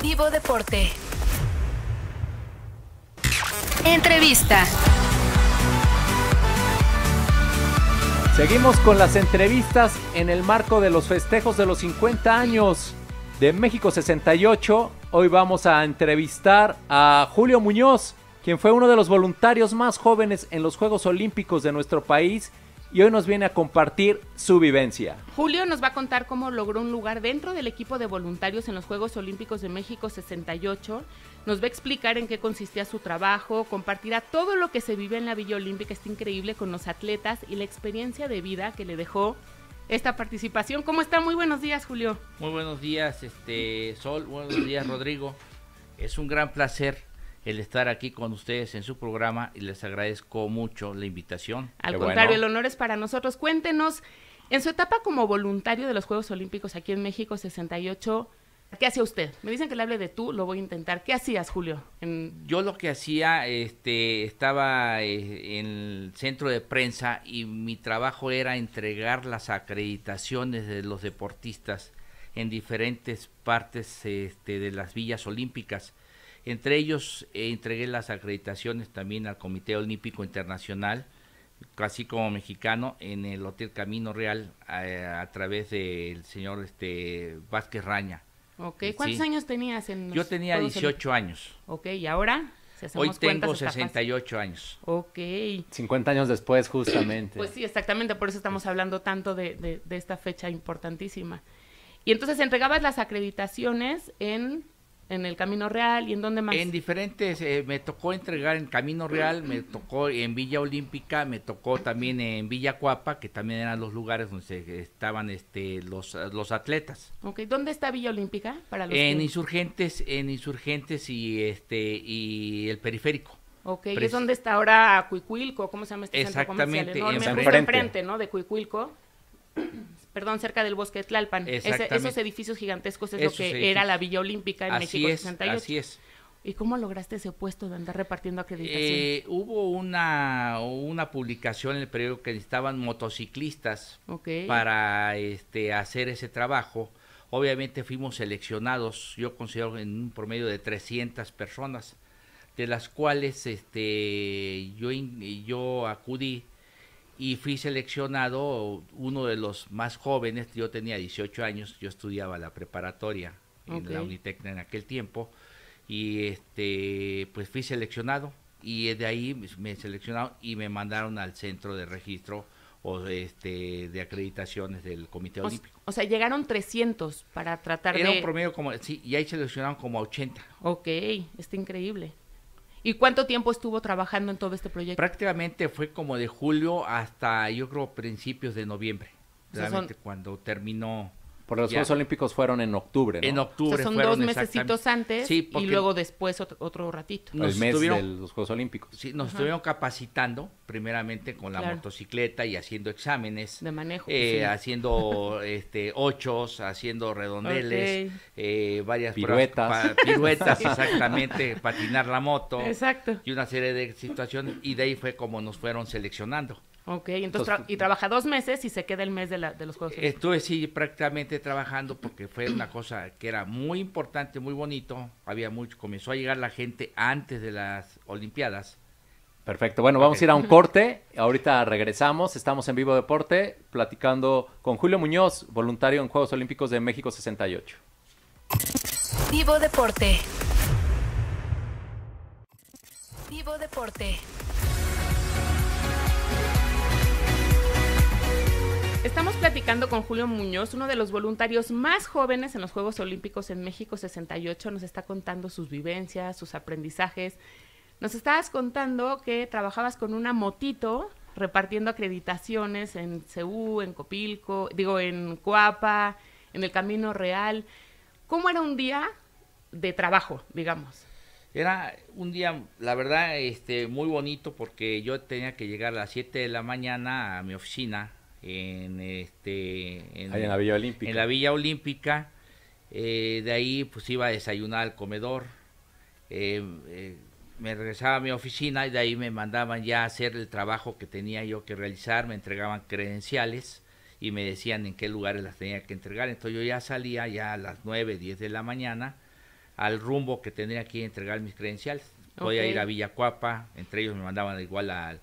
Vivo Deporte. Entrevista. Seguimos con las entrevistas en el marco de los festejos de los 50 años de México 68. Hoy vamos a entrevistar a Julio Muñoz, quien fue uno de los voluntarios más jóvenes en los Juegos Olímpicos de nuestro país y hoy nos viene a compartir su vivencia. Julio nos va a contar cómo logró un lugar dentro del equipo de voluntarios en los Juegos Olímpicos de México 68. Nos va a explicar en qué consistía su trabajo, compartirá todo lo que se vive en la Villa Olímpica, está increíble con los atletas y la experiencia de vida que le dejó esta participación. ¿Cómo está? Muy buenos días, Julio. Muy buenos días, este Sol, buenos días, Rodrigo. Es un gran placer el estar aquí con ustedes en su programa y les agradezco mucho la invitación. Al contrario, el honor es para nosotros. Cuéntenos, en su etapa como voluntario de los Juegos Olímpicos aquí en México 68, ¿Qué hacía usted? Me dicen que le hable de tú, lo voy a intentar. ¿Qué hacías, Julio? Yo lo que hacía, este, estaba eh, en el centro de prensa y mi trabajo era entregar las acreditaciones de los deportistas en diferentes partes este, de las villas olímpicas. Entre ellos eh, entregué las acreditaciones también al Comité Olímpico Internacional, así como mexicano, en el Hotel Camino Real eh, a través del señor este, Vázquez Raña. Ok, ¿cuántos años tenías? En Yo tenía 18 años. Ok, ¿y ahora? Hoy tengo 68 años. Ok. 50 años después, justamente. pues sí, exactamente, por eso estamos hablando tanto de, de esta fecha importantísima. Y entonces entregabas las acreditaciones en en el Camino Real y en dónde más? En diferentes, eh, me tocó entregar en Camino Real, me tocó en Villa Olímpica, me tocó también en Villa Cuapa, que también eran los lugares donde estaban este, los, los atletas. Ok, ¿dónde está Villa Olímpica? Para en Insurgentes, en Insurgentes y este y el periférico. Ok, ¿y es donde está ahora Cuicuilco? ¿Cómo se llama este centro comercial? Exactamente, enfrente. Pues, enfrente, ¿no? De Cuicuilco perdón, cerca del bosque de Tlalpan. esos edificios gigantescos es lo que era la Villa Olímpica en México 68. Es, así es. ¿Y cómo lograste ese puesto de andar repartiendo acreditación? Eh, hubo una, una publicación en el periódico que necesitaban motociclistas para este, hacer ese trabajo. Obviamente fuimos seleccionados, yo considero en un promedio de 300 personas, de las cuales este, yo, yo acudí y fui seleccionado uno de los más jóvenes, yo tenía 18 años, yo estudiaba la preparatoria en la Unitec en aquel tiempo y este pues fui seleccionado y de ahí me seleccionaron y me mandaron al centro de registro o de, este, de acreditaciones del Comité Olímpico. O sea, llegaron 300 para tratar de... Era un promedio como, sí, y ahí seleccionaron como 80. Ok, está increíble. ¿Y cuánto tiempo estuvo trabajando en todo este proyecto? Prácticamente fue como de julio hasta yo creo principios de noviembre, cuando terminó porque los Juegos Olímpicos fueron en octubre, ¿no? En octubre. O son dos mesecitos antes y luego después otro, ratito. el mes de los Juegos Olímpicos. Sí, nos estuvieron capacitando, primeramente con la motocicleta y haciendo exámenes. De manejo. Eh, haciendo este, ochos, haciendo redondeles, eh, varias piruetas. piruetas, exactamente, patinar la moto. Exacto. Y una serie de situaciones. Y de ahí fue como nos fueron seleccionando. Ok, entonces, y trabaja dos meses y se queda el mes de, de los Juegos Olímpicos. Estuve sí prácticamente trabajando porque fue una cosa que era muy importante, muy bonito. Había mucho, comenzó a llegar la gente antes de las Olimpiadas. Perfecto, bueno, vamos a ir a un corte, ahorita regresamos, estamos en Vivo Deporte platicando con Julio Muñoz, voluntario en Juegos Olímpicos de México 68. Vivo Deporte. Vivo Deporte. Estamos platicando con Julio Muñoz, uno de los voluntarios más jóvenes en los Juegos Olímpicos en México 68. Nos está contando sus vivencias, sus aprendizajes. Nos estabas contando que trabajabas con una motito repartiendo acreditaciones en Ceú, en Copilco, digo, en Coapa, en el Camino Real. ¿Cómo era un día de trabajo, digamos? Era un día, la verdad, este, muy bonito porque yo tenía que llegar a las 7 de la mañana a mi oficina en este la Villa Olímpica. En la Villa Olímpica. Eh, de ahí pues iba a desayunar al comedor. Eh, eh, me regresaba a mi oficina y de ahí me mandaban ya a hacer el trabajo que tenía yo que realizar, me entregaban credenciales y me decían en qué lugares las tenía que entregar. Entonces yo ya salía ya a las 9, 10 de la mañana al rumbo que tenía que entregar mis credenciales. Podía a ir a Villa Cuapa, entre ellos me mandaban igual al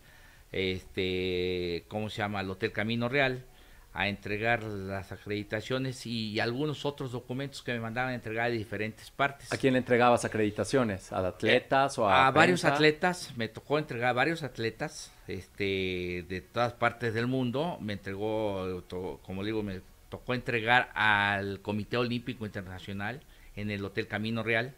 este, ¿cómo se llama?, al Hotel Camino Real a entregar las acreditaciones y algunos otros documentos que me mandaban a entregar de diferentes partes. ¿A quién le entregabas acreditaciones? ¿A atletas o a, varios atletas? Me tocó entregar a varios atletas este, de todas partes del mundo. Me entregó, como digo, me tocó entregar al Comité Olímpico Internacional en el Hotel Camino Real.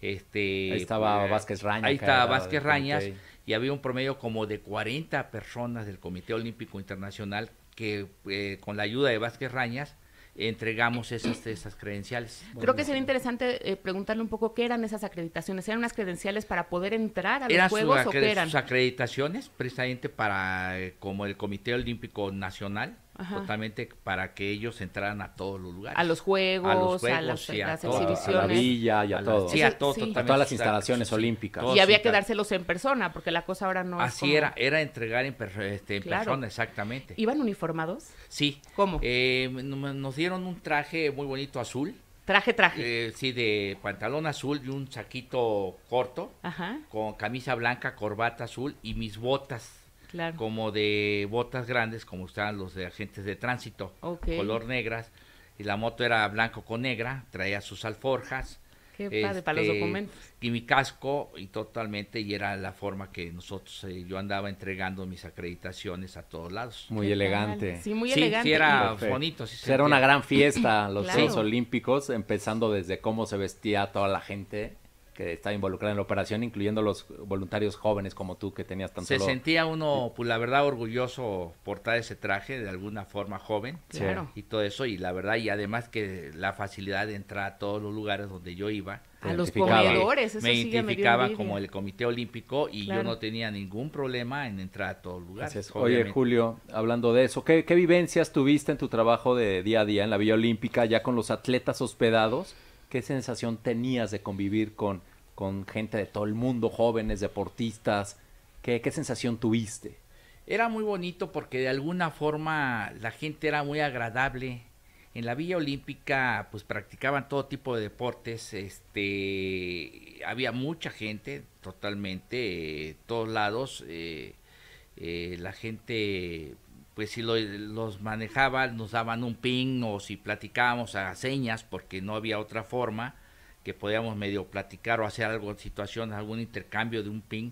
Este, ahí estaba pues, Vázquez Rañas. Ahí estaba Vázquez Rañas y había un promedio como de 40 personas del Comité Olímpico Internacional que eh, con la ayuda de Vázquez Rañas entregamos esas, esas credenciales. Creo que sería interesante eh, preguntarle un poco qué eran esas acreditaciones. ¿Eran unas credenciales para poder entrar a los Juegos o eran? Sus acreditaciones precisamente para, eh, como el Comité Olímpico Nacional, totalmente para que ellos entraran a todos los lugares. A los juegos, a, las, exhibiciones. A la villa y a, todo. todas las instalaciones olímpicas. Y había que dárselos en persona, porque la cosa ahora no Así era, era entregar en, este, persona, exactamente. ¿Iban uniformados? Sí. ¿Cómo? Eh, nos dieron un traje muy bonito azul. Traje, traje. Eh, sí, de pantalón azul y un saquito corto, Ajá. con camisa blanca, corbata azul y mis botas como de botas grandes, como usaban los de agentes de tránsito, color negras. Y la moto era blanco con negra, traía sus alforjas. Qué para los este, documentos. Y mi casco, y totalmente, y era la forma que nosotros, eh, yo andaba entregando mis acreditaciones a todos lados. Muy elegante. Sí, muy elegante. Sí, era bonito. era una gran fiesta, los Juegos Olímpicos, empezando desde cómo se vestía toda la gente que estaba involucrada en la operación, incluyendo los voluntarios jóvenes como tú que tenías tanto Se sentía uno, pues la verdad, orgulloso portar ese traje de alguna forma joven claro. y todo eso, y la verdad, y además que la facilidad de entrar a todos los lugares donde yo iba. A los comedores, eso Me identificaba como el Comité Olímpico y yo no tenía ningún problema en entrar a todos los lugares. Oye, Julio, hablando de eso, ¿qué, ¿qué vivencias tuviste en tu trabajo de día a día en la Villa Olímpica, ya con los atletas hospedados? ¿Qué sensación tenías de convivir con con gente de todo el mundo, jóvenes, deportistas. ¿Qué, sensación tuviste? Era muy bonito porque de alguna forma la gente era muy agradable. En la Villa Olímpica pues practicaban todo tipo de deportes, este había mucha gente totalmente, eh, todos lados, eh, eh, la gente pues si los manejaba nos daban un ping... o si platicábamos a señas porque no había otra forma que podíamos medio platicar o hacer algo en situación, algún intercambio de un ping,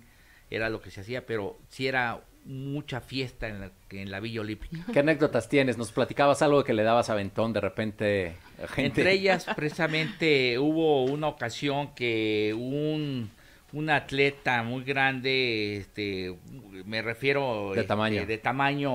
era lo que se hacía, pero sí era mucha fiesta en la, en la Villa Olímpica. ¿Qué anécdotas tienes? Nos platicabas algo que le dabas aventón de repente gente. Entre ellas, precisamente, hubo una ocasión que un, un atleta muy grande, este, me refiero... De este, tamaño. De tamaño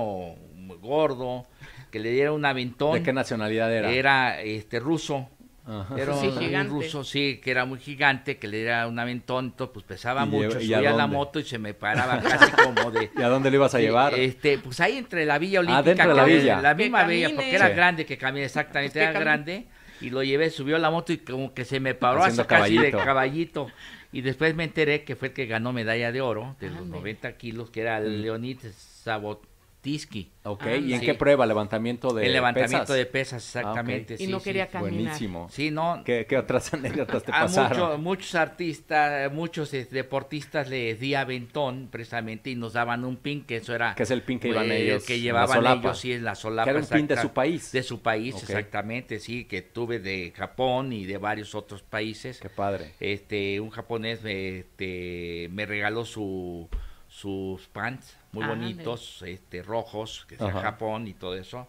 gordo, que le diera un aventón. ¿De qué nacionalidad era? Era este, ruso. Era un ruso, sí, que era muy gigante, que le era un aventón, pues pesaba mucho, subía la moto y se me paraba casi como de... ¿Y a dónde le ibas a llevar? Este, pues ahí entre la Villa Olímpica, la, villa. la misma villa, porque era grande que camina, exactamente, era grande, y lo llevé, subió la moto y como que se me paró así casi de caballito. Y después me enteré que fue el que ganó medalla de oro de los 90 kilos, que era mm. Leonid Sabot Tiski. Ok, ah, ¿y en qué prueba? ¿Levantamiento de pesas? El levantamiento de pesas, ah, exactamente. y no quería caminar. Buenísimo. Sí, ¿Qué, otras anécdotas te pasaron? muchos artistas, muchos eh, deportistas les di aventón, precisamente, y nos daban un pin, que eso era... Que es el pin que iban eh, ellos. Que llevaban ellos, sí, en la solapa. Que era un pin de su país. De su país, exactamente, sí, que tuve de Japón y de varios otros países. Qué padre. Este, un japonés este, me regaló su sus pants muy ah, bonitos, este, rojos, que sea Japón y todo eso.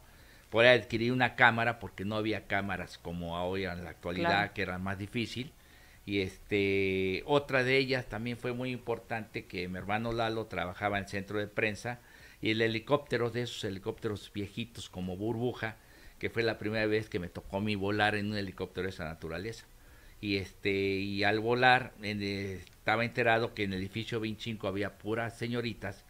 Por adquirir una cámara porque no había cámaras como hoy en la actualidad, que era más difícil. Y este, otra de ellas también fue muy importante que mi hermano Lalo trabajaba en el centro de prensa y el helicóptero de esos helicópteros viejitos como burbuja, que fue la primera vez que me tocó a volar en un helicóptero de esa naturaleza. Y este, y al volar, en, eh, estaba enterado que en el edificio 25 había puras señoritas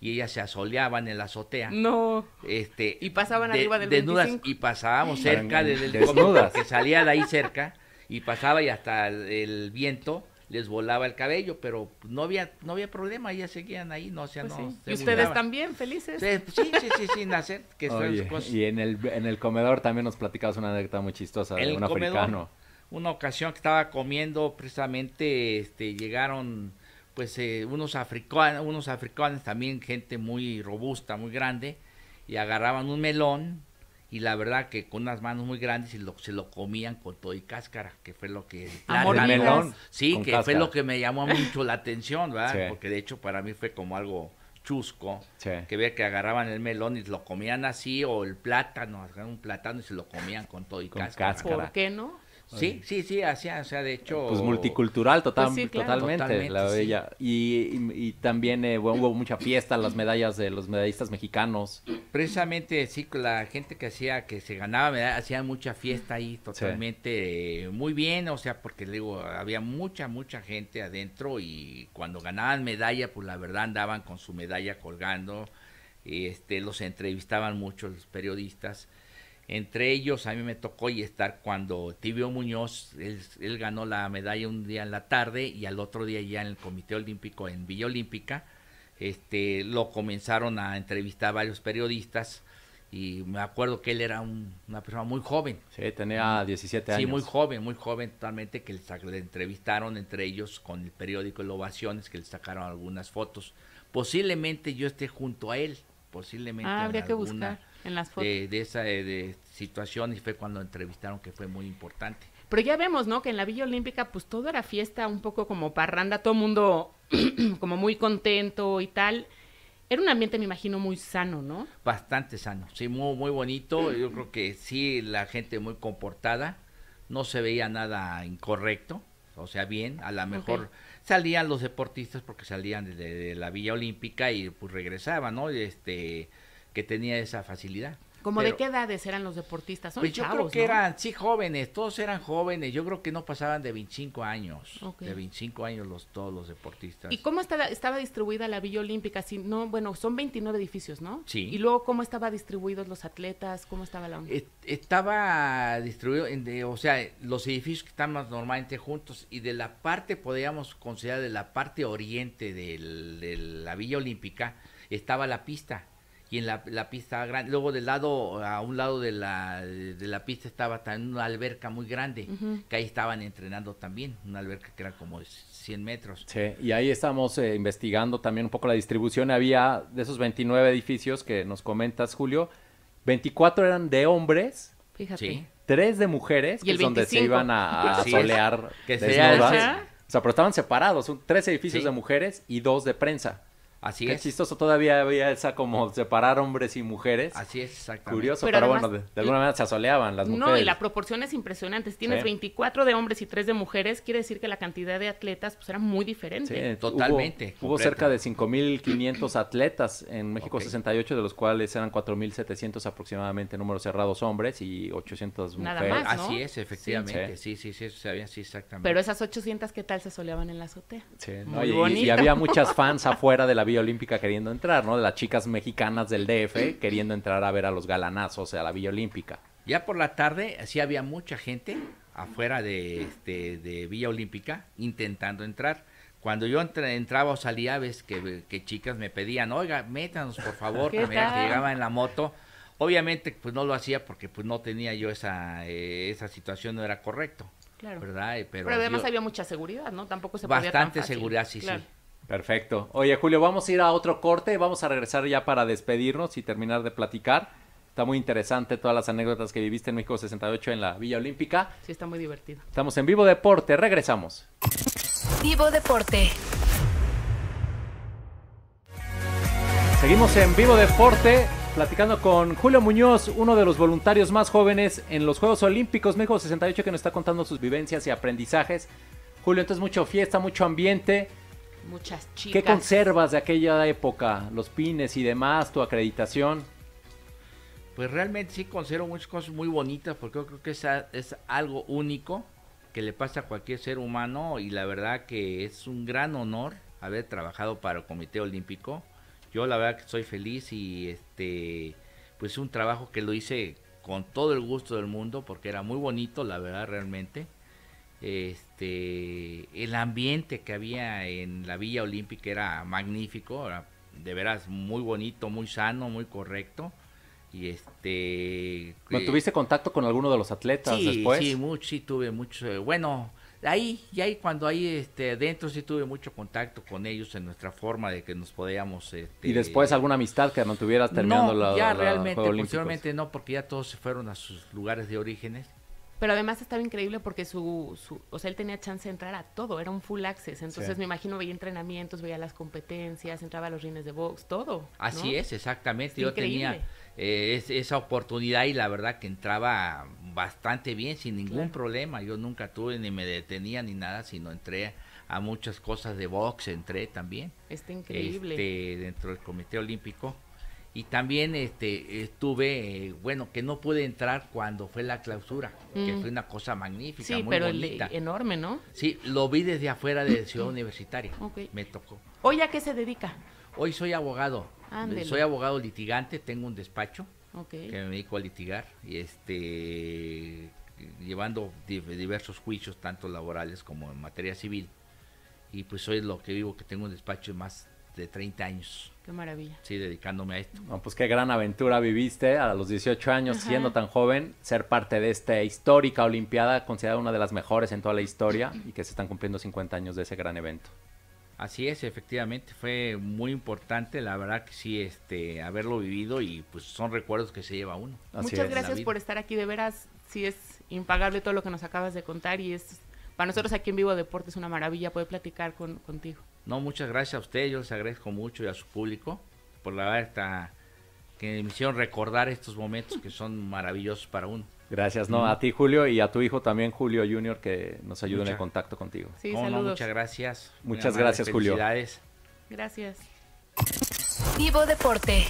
y ellas se asoleaban en la azotea. No. Este, y pasaban arriba del desnudas y pasábamos cerca del Desnudas. que salía de ahí cerca y pasaba y hasta el, viento les volaba el cabello, pero no había no había problema, ellas seguían ahí, no o sea, pues no. y ustedes también felices. Sí, sí, sí, sí sin que cosas. Y en el en el comedor también nos platicabas una anécdota muy chistosa de un africano una ocasión que estaba comiendo precisamente este llegaron pues eh, unos africanos unos africanos también gente muy robusta muy grande y agarraban un melón y la verdad que con unas manos muy grandes y lo, se lo comían con todo y cáscara, que fue lo que... Sí, que fue lo que me llamó mucho la atención, ¿verdad? Porque de hecho para mí fue como algo chusco, que veía que agarraban el melón y lo comían así, o el plátano, agarraban un plátano y se lo comían con todo y cáscara. ¿Por qué no? Sí, sí, sí, hacía, o sea, de hecho... Pues multicultural totalmente, totalmente, Y, también eh, hubo mucha fiesta, las medallas de los medallistas mexicanos. Precisamente, sí, la gente que hacía, que se ganaba medallas, hacía mucha fiesta ahí, totalmente, eh, muy bien, o sea, porque digo, había mucha, mucha gente adentro y cuando ganaban medalla, pues la verdad andaban con su medalla colgando, este, los entrevistaban mucho los periodistas entre ellos, a mí me tocó y estar cuando Tibio Muñoz, él, ganó la medalla un día en la tarde y al otro día ya en el Comité Olímpico en Villa Olímpica, este, lo comenzaron a entrevistar varios periodistas y me acuerdo que él era una persona muy joven. Sí, tenía 17 años. Sí, muy joven, muy joven totalmente, que le entrevistaron entre ellos con el periódico El Ovaciones, que le sacaron algunas fotos. Posiblemente yo esté junto a él, posiblemente. Ah, habría que buscar en las De, esa eh, de situación y fue cuando entrevistaron que fue muy importante. Pero ya vemos, ¿no? Que en la Villa Olímpica pues todo era fiesta, un poco como parranda, todo mundo como muy contento y tal. Era un ambiente, me imagino, muy sano, ¿no? Bastante sano, sí, muy, muy bonito. Yo creo que sí, la gente muy comportada, no se veía nada incorrecto, o sea, bien, a lo mejor salían los deportistas porque salían de, de, la Villa Olímpica y pues regresaban, ¿no? Este, que tenía esa facilidad. ¿Como de qué edades eran los deportistas? Son pues yo creo que eran, sí, jóvenes, todos eran jóvenes, yo creo que no pasaban de 25 años, de 25 años los, todos los deportistas. ¿Y cómo estaba, distribuida la Villa Olímpica? Si no, bueno, son 29 edificios, ¿no? Sí. ¿Y luego cómo estaban distribuidos los atletas? ¿Cómo estaba la... E-, estaba distribuido, en o sea, los edificios que están más normalmente juntos y de la parte, podríamos considerar, de la parte oriente de la Villa Olímpica, estaba la pista y en la, pista grande, luego del lado, a un lado de la, de la pista estaba una alberca muy grande, que ahí estaban entrenando también, una alberca que era como 100 metros. Sí, y ahí estamos eh, investigando también un poco la distribución, había de esos 29 edificios que nos comentas, Julio, 24 eran de hombres. Fíjate. Tres de mujeres, que es donde se iban a, pues solear. que sea, o sea, pero estaban separados, son tres edificios de mujeres y dos de prensa. Así Qué chistoso, todavía había esa como separar hombres y mujeres. Así es, exactamente. Curioso, pero, bueno, de, alguna manera se asoleaban las mujeres. No, y la proporción es impresionante. tienes 24 de hombres y 3 de mujeres, quiere decir que la cantidad de atletas pues era muy diferente. totalmente. Hubo, cerca de 5.500 atletas en México 68, de los cuales eran 4.700 aproximadamente números cerrados hombres y 800 mujeres. Así es, efectivamente. Sí, sí, sí, sí, exactamente. Pero esas 800, ¿qué tal se asoleaban en la azotea? Sí, muy y, había muchas fans afuera de la vida. Olímpica queriendo entrar, ¿no? De las chicas mexicanas del DF queriendo entrar a ver a los galanazos a la Villa Olímpica. Ya por la tarde sí había mucha gente afuera de, este, Villa Olímpica intentando entrar. Cuando yo entraba o salía, ves que, que chicas me pedían, oiga, métanos por favor, que, llegaba en la moto. Obviamente, pues no lo hacía porque pues no tenía yo esa, eh, esa situación, no era correcto. Claro. ¿verdad? Eh, pero, además había mucha seguridad, ¿no? Tampoco se podía Bastante seguridad, sí, sí. Perfecto. Oye, Julio, vamos a ir a otro corte. Vamos a regresar ya para despedirnos y terminar de platicar. Está muy interesante todas las anécdotas que viviste en México 68 en la Villa Olímpica. Sí, está muy divertido. Estamos en Vivo Deporte. Regresamos. Vivo Deporte. Seguimos en Vivo Deporte platicando con Julio Muñoz, uno de los voluntarios más jóvenes en los Juegos Olímpicos México 68 que nos está contando sus vivencias y aprendizajes. Julio, entonces mucho fiesta, mucho ambiente. Muchas chicas. ¿Qué conservas de aquella época? Los pines y demás, tu acreditación. Pues realmente sí conservo muchas cosas muy bonitas porque yo creo que es algo único que le pasa a cualquier ser humano y la verdad que es un gran honor haber trabajado para el Comité Olímpico. Yo la verdad que soy feliz y este pues un trabajo que lo hice con todo el gusto del mundo porque era muy bonito, la verdad realmente este el ambiente que había en la Villa Olímpica era magnífico, de veras muy bonito, muy sano, muy correcto. Y este eh, ¿Tuviste contacto con alguno de los atletas después? Sí, mucho, sí tuve mucho, eh, bueno, ahí y ahí cuando ahí este dentro sí tuve mucho contacto con ellos en nuestra forma de que nos podíamos este y después alguna amistad que mantuvieras terminando no, la ya realmente posteriormente no porque ya todos se fueron a sus lugares de orígenes pero además estaba increíble porque su, su, o sea, él tenía chance de entrar a todo, era un full access. Entonces me imagino veía entrenamientos, veía las competencias, entraba a los rines de box, todo. Así es, exactamente. Yo tenía eh, esa oportunidad y la verdad que entraba bastante bien, sin ningún problema. Yo nunca tuve ni me detenía ni nada, sino entré a muchas cosas de box, entré también. Está increíble. Este, dentro del Comité Olímpico. Y también este, estuve, eh, bueno, que no pude entrar cuando fue la clausura, que fue una cosa magnífica, muy pero bonita. enorme, ¿no? Sí, lo vi desde afuera de Ciudad Universitaria. Me tocó. ¿Hoy a qué se dedica? Hoy soy abogado. Soy abogado litigante, tengo un despacho que me dedico a litigar y este llevando diversos juicios tanto laborales como en materia civil. Y pues hoy lo que vivo que tengo un despacho más de 30 años. Qué maravilla. Sí, dedicándome a esto. pues qué gran aventura viviste a los 18 años, siendo tan joven, ser parte de esta histórica Olimpiada, considerada una de las mejores en toda la historia y que se están cumpliendo 50 años de ese gran evento. Así es, efectivamente, fue muy importante, la verdad que sí, este, haberlo vivido y pues son recuerdos que se lleva uno. Muchas gracias por estar aquí, de veras, sí es impagable todo lo que nos acabas de contar y es, para nosotros aquí en Vivo Deporte es una maravilla poder platicar contigo. No, muchas gracias a usted, yo les agradezco mucho y a su público por la esta que me hicieron recordar estos momentos que son maravillosos para uno. Gracias, no, a ti Julio y a tu hijo también Julio Junior que nos ayudó en el contacto contigo. Sí, muchas gracias. Muchas gracias Julio. Gracias. Vivo Deporte.